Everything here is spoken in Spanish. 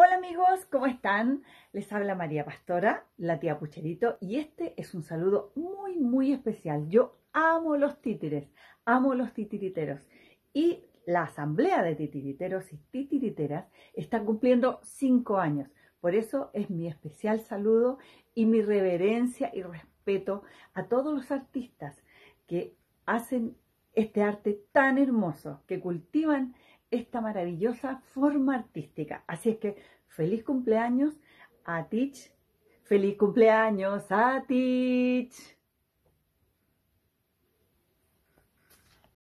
Hola amigos, ¿cómo están? Les habla María Pastora, la tía Pucherito, y este es un saludo muy, muy especial. Yo amo los títeres, amo los titiriteros. Y la Asamblea de Titiriteros y Titiriteras está cumpliendo cinco años. Por eso es mi especial saludo y mi reverencia y respeto a todos los artistas que hacen este arte tan hermoso, que cultivan esta maravillosa forma artística. Así es que feliz cumpleaños a Teach. Feliz cumpleaños a Teach!